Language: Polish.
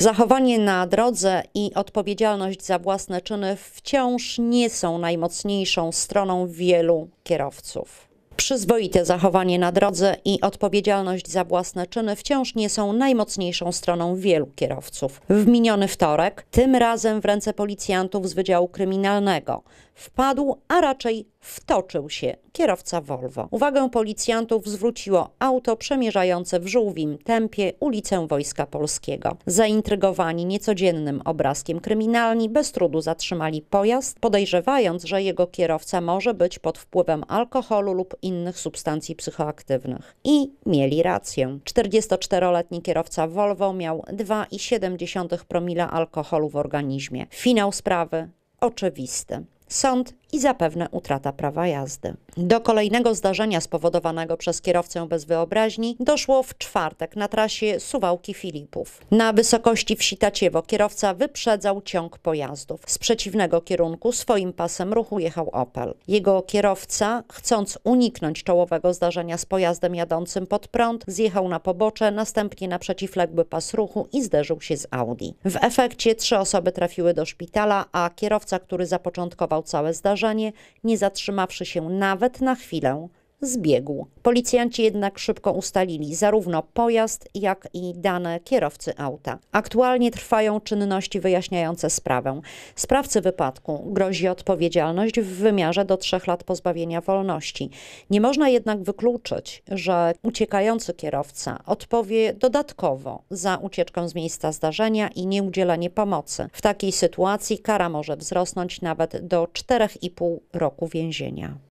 Zachowanie na drodze i odpowiedzialność za własne czyny wciąż nie są najmocniejszą stroną wielu kierowców. Przyzwoite zachowanie na drodze i odpowiedzialność za własne czyny wciąż nie są najmocniejszą stroną wielu kierowców. W miniony wtorek, tym razem w ręce policjantów z Wydziału Kryminalnego, wpadł, a raczej wtoczył się kierowca Volvo. Uwagę policjantów zwróciło auto przemierzające w żółwim tempie ulicę Wojska Polskiego. Zaintrygowani niecodziennym obrazkiem kryminalni bez trudu zatrzymali pojazd, podejrzewając, że jego kierowca może być pod wpływem alkoholu lub innych substancji psychoaktywnych. I mieli rację. 44-letni kierowca Volvo miał 2,7 promila alkoholu w organizmie. Finał sprawy oczywisty. Sąd i zapewne utrata prawa jazdy. Do kolejnego zdarzenia spowodowanego przez kierowcę bez wyobraźni doszło w czwartek na trasie Suwałki Filipów. Na wysokości wsi Taciewo kierowca wyprzedzał ciąg pojazdów. Z przeciwnego kierunku swoim pasem ruchu jechał Opel. Jego kierowca, chcąc uniknąć czołowego zdarzenia z pojazdem jadącym pod prąd, zjechał na pobocze, następnie na przeciwległy pas ruchu i zderzył się z Audi. W efekcie trzy osoby trafiły do szpitala, a kierowca, który zapoczątkował całe zdarzenie, wydarzenie, nie zatrzymawszy się nawet na chwilę zbiegł. Policjanci jednak szybko ustalili zarówno pojazd, jak i dane kierowcy auta. Aktualnie trwają czynności wyjaśniające sprawę. Sprawcy wypadku grozi odpowiedzialność w wymiarze do trzech lat pozbawienia wolności. Nie można jednak wykluczyć, że uciekający kierowca odpowie dodatkowo za ucieczkę z miejsca zdarzenia i nieudzielanie pomocy. W takiej sytuacji kara może wzrosnąć nawet do 4,5 roku więzienia.